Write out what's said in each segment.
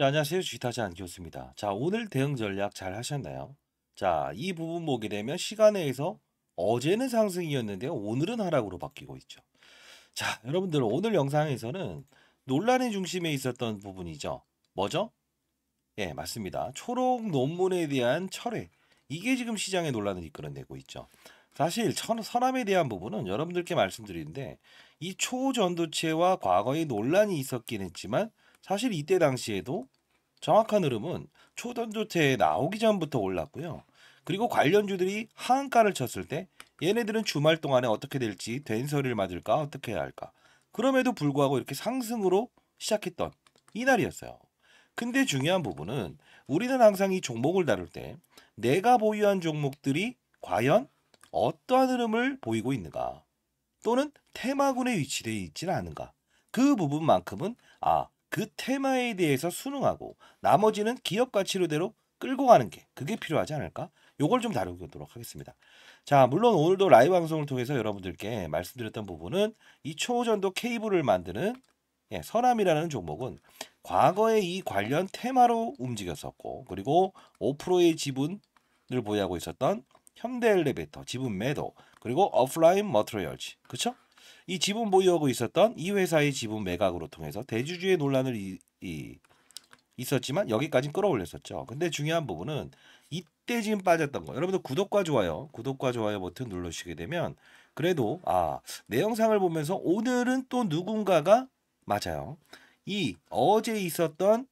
네, 안녕하세요. 쥐타자 안교수입니다. 자, 오늘 대응 전략 잘 하셨나요? 자, 이 부분 보게 되면 시간에 의해서 어제는 상승이었는데 오늘은 하락으로 바뀌고 있죠. 자, 여러분들 오늘 영상에서는 논란의 중심에 있었던 부분이죠. 뭐죠? 예, 맞습니다. 초록 논문에 대한 철회. 이게 지금 시장의 논란을 이끌어내고 있죠. 사실 천, 서남에 대한 부분은 여러분들께 말씀드리는데 이 초전도체와 과거의 논란이 있었긴 했지만 사실 이때 당시에도 정확한 흐름은 초전조체에 나오기 전부터 올랐고요. 그리고 관련주들이 하한가를 쳤을 때 얘네들은 주말 동안에 어떻게 될지 된서리를 맞을까 어떻게 해야 할까 그럼에도 불구하고 이렇게 상승으로 시작했던 이날이었어요. 근데 중요한 부분은 우리는 항상 이 종목을 다룰 때 내가 보유한 종목들이 과연 어떠한 흐름을 보이고 있는가 또는 테마군에 위치되어 있지는 않은가 그 부분만큼은 아그 테마에 대해서 수능하고 나머지는 기업 가치로대로 끌고 가는 게 그게 필요하지 않을까? 요걸 좀 다루도록 하겠습니다. 자, 물론 오늘도 라이브 방송을 통해서 여러분들께 말씀드렸던 부분은 이 초전도 케이블을 만드는 예, 선암이라는 종목은 과거에 이 관련 테마로 움직였었고 그리고 5%의 지분을 보유하고 있었던 현대 엘리베이터 지분 매도 그리고 오프라인 머트리얼지 그쵸? 이 지분 보유하고 있었던 이 회사의 지분 매각으로 통해서 대주주의 논란을 이, 이 있었지만 여기까지 끌어올렸었죠. 근데 중요한 부분은 이때 지금 빠졌던 거. 여러분들 구독과 좋아요, 구독과 좋아요 버튼 눌러주시게 되면 그래도 아, 내 영상을 보면서 오늘은 또 누군가가 맞아요. 이 어제 있었던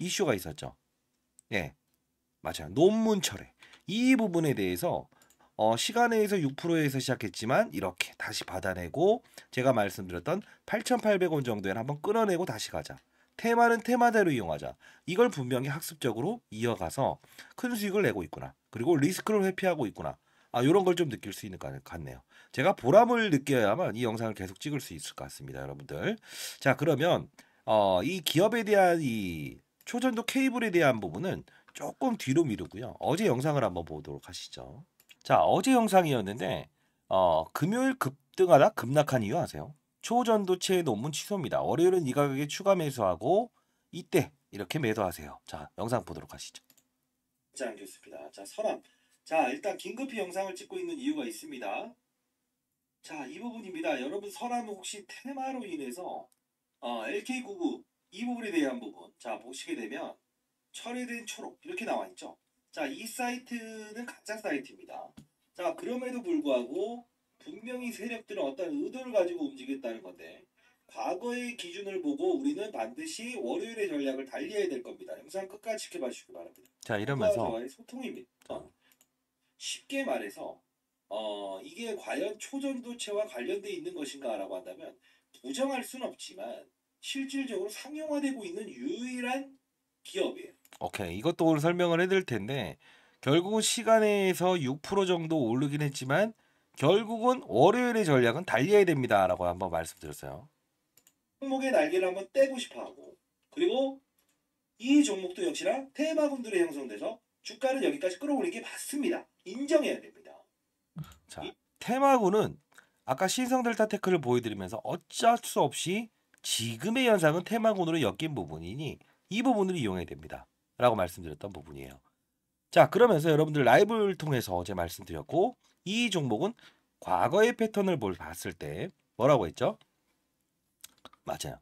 이슈가 있었죠. 예. 맞아요. 논문 철회. 이 부분에 대해서 어, 시간에서 6%에서 시작했지만 이렇게 다시 받아내고 제가 말씀드렸던 8,800원 정도에 한번 끌어내고 다시 가자. 테마는 테마대로 이용하자. 이걸 분명히 학습적으로 이어가서 큰 수익을 내고 있구나. 그리고 리스크를 회피하고 있구나. 아, 요런 걸 좀 느낄 수 있는 것 같네요. 제가 보람을 느껴야만 이 영상을 계속 찍을 수 있을 것 같습니다, 여러분들. 자, 그러면 어, 이 기업에 대한 이 초전도 케이블에 대한 부분은 조금 뒤로 미루고요. 어제 영상을 한번 보도록 하시죠. 자 어제 영상이었는데 어, 금요일 급등하다 급락한 이유 아세요? 초전도체 논문 취소입니다. 월요일은 이 가격에 추가 매수하고 이때 이렇게 매도하세요. 자 영상 보도록 하시죠. 자뉴스니다자 서랍. 자 일단 긴급히 영상을 찍고 있는 이유가 있습니다. 자이 부분입니다. 여러분 서랍 혹시 테마로 인해서 어, LK99 이 부분에 대한 부분 자 보시게 되면 처리된 초록 이렇게 나와 있죠. 자, 이 사이트는 가짜 사이트입니다. 자, 그럼에도 불구하고 분명히 세력들은 어떤 의도를 가지고 움직였다는 건데 과거의 기준을 보고 우리는 반드시 월요일의 전략을 달리해야 될 겁니다. 영상 끝까지 지켜봐 주시기 바랍니다. 자, 이러면서 소통입니다. 어. 쉽게 말해서 어, 이게 과연 초전도체와 관련돼 있는 것인가라고 한다면 부정할 수 없지만 실질적으로 상용화되고 있는 유일한 기업이에요. 오케이. 이것도 오늘 설명을 해드릴 텐데 결국은 시간에서 6% 정도 오르긴 했지만 결국은 월요일의 전략은 달려야 됩니다라고 한번 말씀드렸어요. 종목의 날개를 한번 떼고 싶어 하고 그리고 이 종목도 역시나 테마군들이 형성돼서 주가를 여기까지 끌어올린 게 맞습니다. 인정해야 됩니다. 자, 테마군은 아까 신성델타 테크를 보여드리면서 어쩔 수 없이 지금의 현상은 테마군으로 엮인 부분이니 이 부분을 이용해야 됩니다. 라고 말씀드렸던 부분이에요. 자 그러면서 여러분들 라이브를 통해서 어제 말씀드렸고 이 종목은 과거의 패턴을 볼 봤을 때 뭐라고 했죠? 맞아요.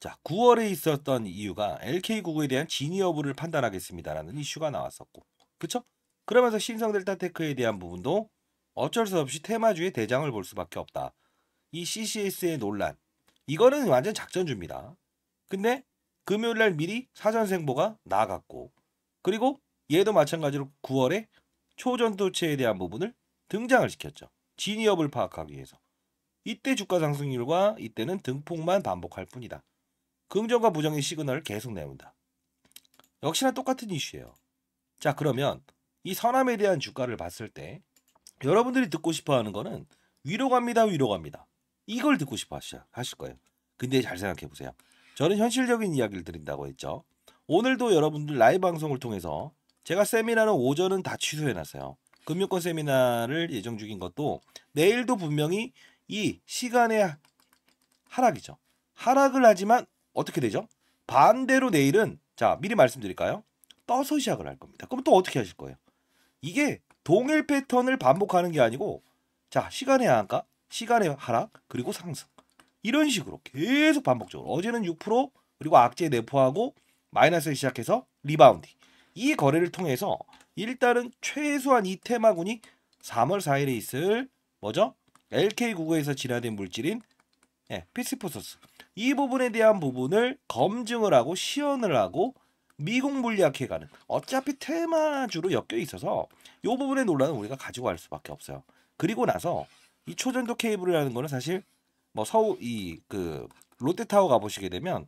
자 9월에 있었던 이유가 l k 9 9에 대한 진위 여부를 판단하겠습니다라는 이슈가 나왔었고 그쵸? 그러면서 신성델타테크에 대한 부분도 어쩔 수 없이 테마주의 대장을 볼 수밖에 없다. 이 CCS의 논란 이거는 완전 작전주입니다. 근데 금요일 날 미리 사전 생보가 나갔고 그리고 얘도 마찬가지로 9월에 초전도체에 대한 부분을 등장을 시켰죠. 진위업을 파악하기 위해서. 이때 주가 상승률과 이때는 등폭만 반복할 뿐이다. 긍정과 부정의 시그널 을 계속 내온다. 역시나 똑같은 이슈예요. 자 그러면 이 선암에 대한 주가를 봤을 때 여러분들이 듣고 싶어 하는 거는 위로 갑니다 위로 갑니다. 이걸 듣고 싶어 하실 거예요. 근데 잘 생각해 보세요. 저는 현실적인 이야기를 드린다고 했죠. 오늘도 여러분들 라이브 방송을 통해서 제가 세미나는 오전은 다 취소해놨어요. 금융권 세미나를 예정 중인 것도 내일도 분명히 이 시간의 하락이죠. 하락을 하지만 어떻게 되죠? 반대로 내일은 자 미리 말씀드릴까요? 떠서 시작을 할 겁니다. 그럼 또 어떻게 하실 거예요? 이게 동일 패턴을 반복하는 게 아니고 자 시간의 하락, 시간의 하락 그리고 상승 이런 식으로 계속 반복적으로 어제는 6% 그리고 악재 내포하고 마이너스에 시작해서 리바운딩 이 거래를 통해서 일단은 최소한 이 테마군이 3월 4일에 있을 뭐죠? LK99에서 진화된 물질인 예, 피스포서스 이 부분에 대한 부분을 검증을 하고 시연을 하고 미국 물리학회가는 어차피 테마주로 엮여 있어서 이 부분의 논란은 우리가 가지고 갈 수밖에 없어요. 그리고 나서 이 초전도 케이블이라는 거는 사실 뭐 서울 이그 롯데타워 가보시게 되면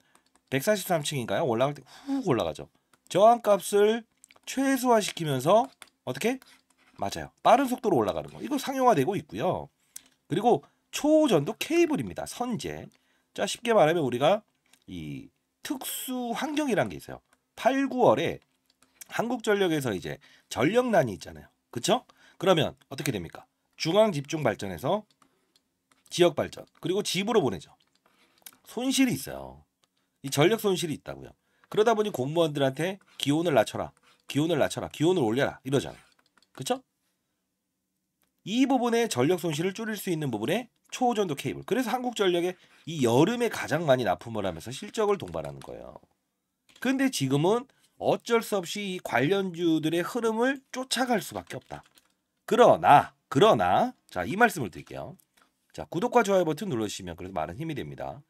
143층인가요? 올라갈 때 훅 올라가죠. 저항값을 최소화시키면서 어떻게? 맞아요. 빠른 속도로 올라가는 거. 이거 상용화되고 있고요. 그리고 초전도 케이블입니다. 선제. 자 쉽게 말하면 우리가 이 특수 환경이란 게 있어요. 8, 9월에 한국전력에서 이제 전력난이 있잖아요. 그렇죠? 그러면 어떻게 됩니까? 중앙집중발전에서 지역 발전 그리고 집으로 보내죠. 손실이 있어요. 이 전력 손실이 있다고요. 그러다 보니 공무원들한테 기온을 낮춰라, 기온을 낮춰라, 기온을 올려라 이러잖아요. 그렇죠? 이 부분에 전력 손실을 줄일 수 있는 부분에 초전도 케이블. 그래서 한국전력에 이 여름에 가장 많이 납품을 하면서 실적을 동반하는 거예요. 근데 지금은 어쩔 수 없이 이 관련주들의 흐름을 쫓아갈 수밖에 없다. 그러나 그러나 자 이 말씀을 드릴게요. 자, 구독과 좋아요 버튼 눌러주시면 그래도 많은 힘이 됩니다.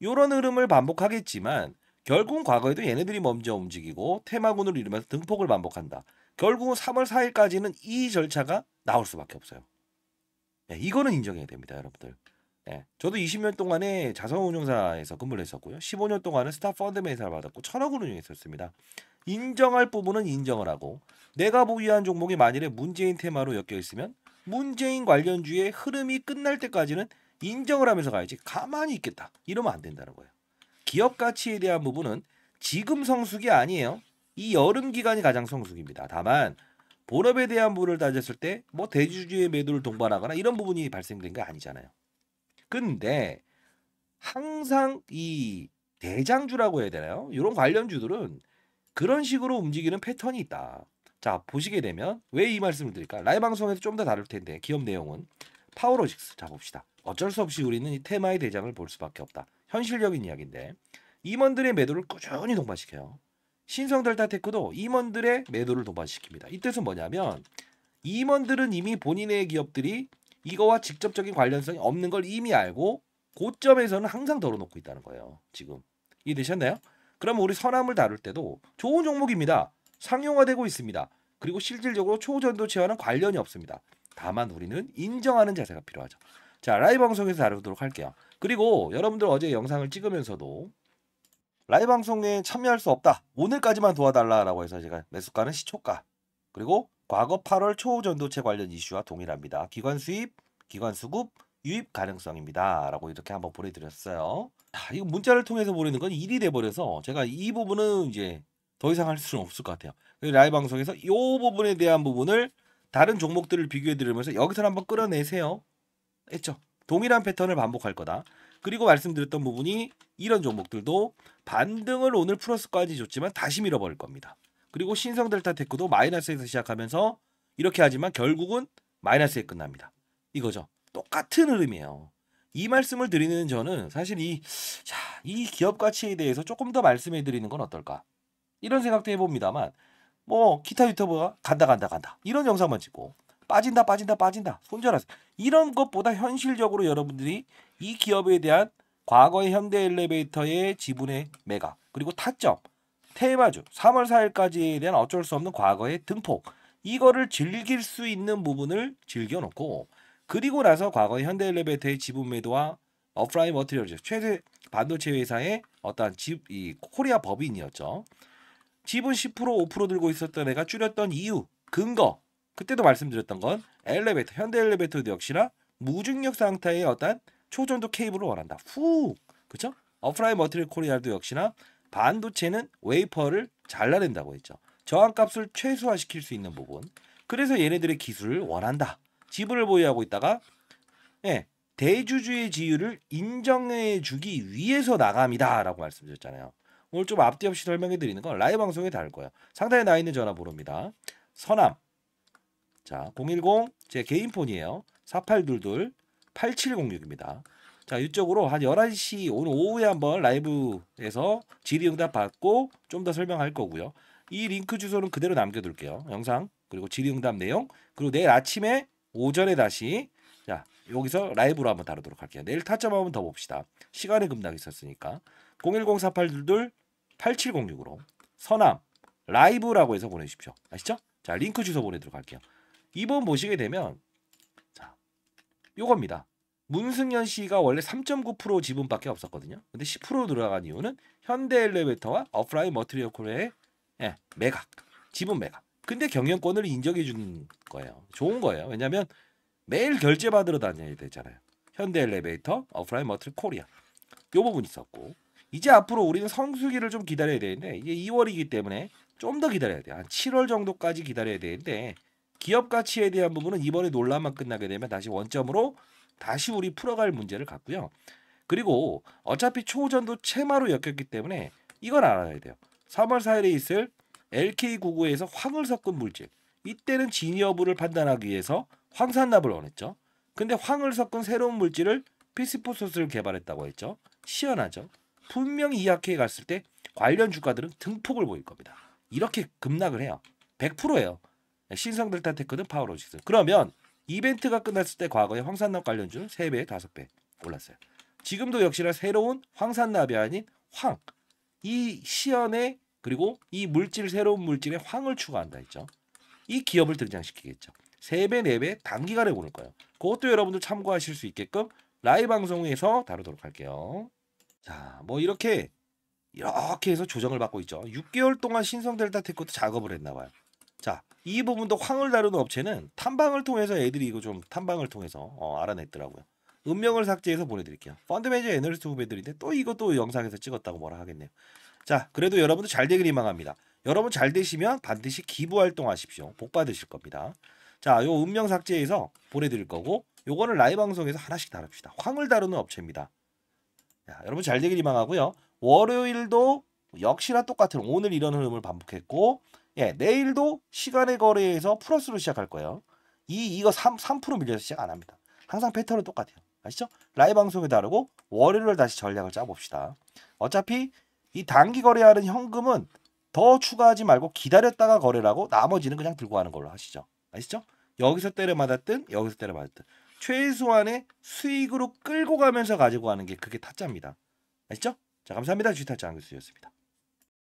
이런 흐름을 반복하겠지만 결국은 과거에도 얘네들이 먼저 움직이고 테마군을 이루면서 등폭을 반복한다. 결국은 3월 4일까지는 이 절차가 나올 수밖에 없어요. 네, 이거는 인정해야 됩니다, 여러분들. 네, 저도 20년 동안에 자선운용사에서 근무를 했었고요. 15년 동안은 스타 펀드 매사를 받았고 천억을 운영했었습니다 인정할 부분은 인정을 하고 내가 보유한 종목이 만일에 문재인 테마로 엮여 있으면 문재인 관련주의 흐름이 끝날 때까지는 인정을 하면서 가야지 가만히 있겠다. 이러면 안 된다는 거예요. 기업 가치에 대한 부분은 지금 성숙이 아니에요. 이 여름 기간이 가장 성숙입니다. 다만 본업에 대한 부분을 따졌을 때 뭐 대주주의 매도를 동반하거나 이런 부분이 발생된 게 아니잖아요. 근데 항상 이 대장주라고 해야 되나요? 이런 관련주들은 그런 식으로 움직이는 패턴이 있다. 자 보시게 되면 왜 이 말씀을 드릴까? 라이 방송에서 좀 더다를 텐데 기업 내용은 파워로직스 자 봅시다. 어쩔 수 없이 우리는 이 테마의 대장을 볼 수밖에 없다. 현실적인 이야기인데 임원들의 매도를 꾸준히 동반시켜요. 신성델타테크도 임원들의 매도를 동반시킵니다. 이 뜻은 뭐냐면 임원들은 이미 본인의 기업들이 이거와 직접적인 관련성이 없는 걸 이미 알고 고점에서는 항상 덜어놓고 있다는 거예요. 지금 이해되셨나요? 그럼 우리 선암을 다룰 때도 좋은 종목입니다. 상용화되고 있습니다. 그리고 실질적으로 초전도체와는 관련이 없습니다. 다만 우리는 인정하는 자세가 필요하죠. 자, 라이브 방송에서 다루도록 할게요. 그리고 여러분들 어제 영상을 찍으면서도 라이브 방송에 참여할 수 없다. 오늘까지만 도와달라라고 해서 제가 매수가는 시초가 그리고 과거 8월 초전도체 관련 이슈와 동일합니다. 기관 수입, 기관 수급, 유입 가능성입니다. 라고 이렇게 한번 보내드렸어요. 아, 이거 문자를 통해서 보내는 건 일이 돼버려서 제가 이 부분은 이제 더 이상 할 수는 없을 것 같아요. 라이브 방송에서 이 부분에 대한 부분을 다른 종목들을 비교해 들으면서 여기서 한번 끌어내세요. 했죠. 동일한 패턴을 반복할 거다. 그리고 말씀드렸던 부분이 이런 종목들도 반등을 오늘 플러스까지 줬지만 다시 밀어버릴 겁니다. 그리고 신성 델타 테크도 마이너스에서 시작하면서 이렇게 하지만 결국은 마이너스에 끝납니다. 이거죠. 똑같은 흐름이에요. 이 말씀을 드리는 저는 사실 이, 자, 이 기업 가치에 대해서 조금 더 말씀해 드리는 건 어떨까? 이런 생각도 해봅니다만 뭐 기타 유튜버가 간다 간다 간다 이런 영상만 찍고 빠진다 빠진다 빠진다 손절하세요 이런 것보다 현실적으로 여러분들이 이 기업에 대한 과거의 현대 엘리베이터의 지분의 매각 그리고 타점 테마주 3월 4일까지에 대한 어쩔 수 없는 과거의 등폭 이거를 즐길 수 있는 부분을 즐겨놓고 그리고 나서 과거의 현대 엘리베이터의 지분 매도와 어프라인 머티리얼 최대 반도체 회사의 어떠한 집이 코리아 법인이었죠. 지분 10% 5% 들고 있었던 애가 줄였던 이유 근거 그때도 말씀드렸던 건 엘리베이터 현대 엘리베이터도 역시나 무중력 상태의 어떤 초전도 케이블을 원한다. 후그쵸죠 어프라이 머티리 코리아도 역시나 반도체는 웨이퍼를 잘라낸다고 했죠. 저항값을 최소화시킬 수 있는 부분. 그래서 얘네들의 기술을 원한다. 지분을 보유하고 있다가 예, 대주주의 지위를 인정해 주기 위해서 나갑니다라고 말씀드렸잖아요. 오늘 좀 앞뒤 없이 설명해 드리는 건 라이브 방송에 다를 거예요. 상단에 나 있는 전화번호입니다. 서남 자010 제 개인 폰이에요. 4822 8706입니다. 자 이쪽으로 한 11시 오늘 오후에 한번 라이브에서 질의응답 받고 좀 더 설명할 거고요. 이 링크 주소는 그대로 남겨둘게요. 영상 그리고 질의응답 내용 그리고 내일 아침에 오전에 다시 자 여기서 라이브로 한번 다루도록 할게요. 내일 타점하면 더 봅시다. 시간의 급락이 있었으니까. 010-4822-8706으로 서남 라이브라고 해서 보내주십시오. 아시죠? 자 링크 주소 보내도록 할게요. 이번 보시게 되면 자 요겁니다. 문승현 씨가 원래 3.9% 지분밖에 없었거든요. 근데 10%들어간 이유는 현대 엘리베이터와 어프라인 머트리얼 콜의 예, 매각, 지분 매각. 근데 경영권을 인정해 주는 거예요. 좋은 거예요. 왜냐하면 매일 결제 받으러 다녀야 되잖아요. 현대 엘리베이터, 어프라인 머트리 코리아. 요 부분 있었고 이제 앞으로 우리는 성수기를 좀 기다려야 되는데 이게 2월이기 때문에 좀 더 기다려야 돼요. 한 7월 정도까지 기다려야 되는데 기업 가치에 대한 부분은 이번에 논란만 끝나게 되면 다시 원점으로 다시 우리 풀어갈 문제를 갖고요. 그리고 어차피 초전도 체마로 엮였기 때문에 이건 알아야 돼요. 3월 4일에 있을 LK99에서 황을 섞은 물질. 이때는 진위 여부를 판단하기 위해서 황산납을 원했죠. 근데 황을 섞은 새로운 물질을 피스포소스를 개발했다고 했죠. 시연하죠. 분명히 이 학회에 갔을 때 관련 주가들은 등폭을 보일 겁니다. 이렇게 급락을 해요. 100%예요. 신성 델타 테크는 파워로직스. 그러면 이벤트가 끝났을 때 과거에 황산납 관련주 는 3배, 5배 올랐어요. 지금도 역시나 새로운 황산납이 아닌 황. 이 시연에 그리고 이 물질 새로운 물질에 황을 추가한다 했죠. 이 기업을 등장시키겠죠. 3배, 4배 단기간에 보는 거예요. 그것도 여러분들 참고하실 수 있게끔 라이 방송에서 다루도록 할게요. 자, 뭐 이렇게 이렇게 해서 조정을 받고 있죠. 6개월 동안 신성델타 테크도 작업을 했나 봐요. 자, 이 부분도 황을 다루는 업체는 탐방을 통해서 애들이 이거 좀 탐방을 통해서 어, 알아냈더라고요. 음명을 삭제해서 보내드릴게요. 펀드 매니저 애널리스트 후배들인데 또 이것도 영상에서 찍었다고 뭐라 하겠네요. 자, 그래도 여러분도 잘 되길 희망합니다. 여러분 잘 되시면 반드시 기부 활동하십시오. 복 받으실 겁니다. 자, 요 음명 삭제해서 보내드릴 거고 요거는 라이 방송에서 하나씩 다룹시다. 황을 다루는 업체입니다. 야, 여러분 잘 되길 희망하고요. 월요일도 역시나 똑같은 오늘 이런 흐름을 반복했고 예, 내일도 시간의 거래에서 플러스로 시작할 거예요. 이 이거 3, 3% 밀려서 시작 안 합니다. 항상 패턴은 똑같아요. 아시죠? 라이 방송에 다르고 월요일을 다시 전략을 짜봅시다. 어차피 이 단기 거래하는 현금은 더 추가하지 말고 기다렸다가 거래라고 나머지는 그냥 들고 가는 걸로 하시죠. 아시죠? 여기서 때려 맞았든 여기서 때려 맞았든 최소한의 수익으로 끌고 가면서 가지고 가는 게 그게 타짜입니다. 아시죠? 자, 감사합니다. 주타짜 안교수였습니다.